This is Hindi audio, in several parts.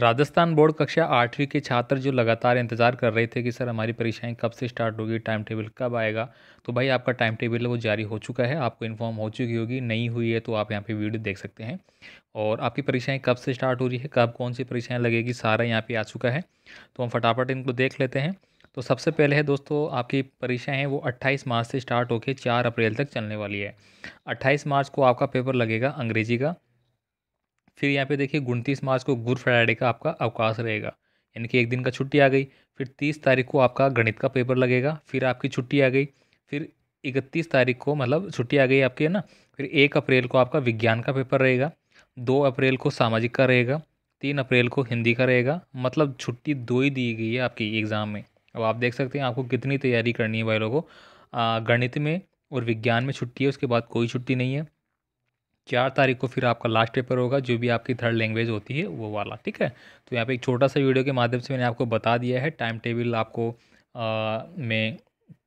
राजस्थान बोर्ड कक्षा आठवीं के छात्र जो लगातार इंतज़ार कर रहे थे कि सर हमारी परीक्षाएं कब से स्टार्ट होगी टाइम टेबल कब आएगा तो भाई आपका टाइम टेबल वो जारी हो चुका है आपको इन्फॉर्म हो चुकी होगी नहीं हुई है तो आप यहाँ पे वीडियो देख सकते हैं और आपकी परीक्षाएं कब से स्टार्ट हो रही है कब कौन सी परीक्षाएँ लगेगी सारा यहाँ पर आ चुका है तो हम फटाफट इनको देख लेते हैं तो सबसे पहले है दोस्तों आपकी परीक्षाएँ हैं वो अट्ठाईस मार्च से स्टार्ट होकर चार अप्रैल तक चलने वाली है अट्ठाईस मार्च को आपका पेपर लगेगा अंग्रेजी का फिर यहाँ पे देखिए उनतीस मार्च को गुड फ्राइडे का आपका अवकाश रहेगा यानी कि एक दिन का छुट्टी आ गई फिर तीस तारीख को आपका गणित का पेपर लगेगा फिर आपकी छुट्टी आ गई फिर इकतीस तारीख को मतलब छुट्टी आ गई आपकी है ना फिर एक अप्रैल को आपका विज्ञान का पेपर रहेगा दो अप्रैल को सामाजिक का रहेगा तीन अप्रैल को हिंदी का रहेगा मतलब छुट्टी दो ही दी गई है आपकी एग्ज़ाम में अब आप देख सकते हैं आपको कितनी तैयारी करनी है भाई लोगों गणित में और विज्ञान में छुट्टी है उसके बाद कोई छुट्टी नहीं है चार तारीख को फिर आपका लास्ट पेपर होगा जो भी आपकी थर्ड लैंग्वेज होती है वो वाला ठीक है तो यहाँ पे एक छोटा सा वीडियो के माध्यम से मैंने आपको बता दिया है टाइम टेबल आपको आ, मैं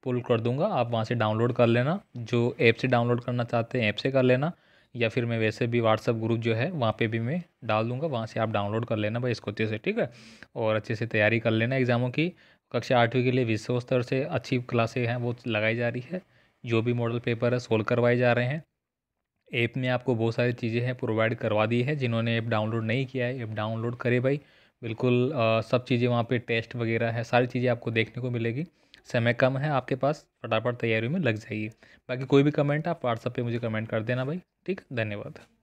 पुल कर दूंगा आप वहाँ से डाउनलोड कर लेना जो ऐप से डाउनलोड करना चाहते हैं ऐप से कर लेना या फिर मैं वैसे भी व्हाट्सअप ग्रुप जो है वहाँ पर भी मैं डाल दूँगा वहाँ से आप डाउनलोड कर लेना भाई इसको अच्छे से ठीक है और अच्छे से तैयारी कर लेना एग्ज़ामों की कक्षा आठवीं के लिए विश्व स्तर से अच्छी क्लासे हैं वो लगाई जा रही है जो भी मॉडल पेपर है सोल्व करवाए जा रहे हैं ऐप में आपको बहुत सारी चीज़ें हैं प्रोवाइड करवा दी है जिन्होंने ऐप डाउनलोड नहीं किया है ऐप डाउनलोड करे भाई बिल्कुल आ, सब चीज़ें वहाँ पे टेस्ट वगैरह है सारी चीज़ें आपको देखने को मिलेगी समय कम है आपके पास फटाफट तैयारी में लग जाइए बाकी कोई भी कमेंट आप व्हाट्सएप पर मुझे कमेंट कर देना भाई ठीक धन्यवाद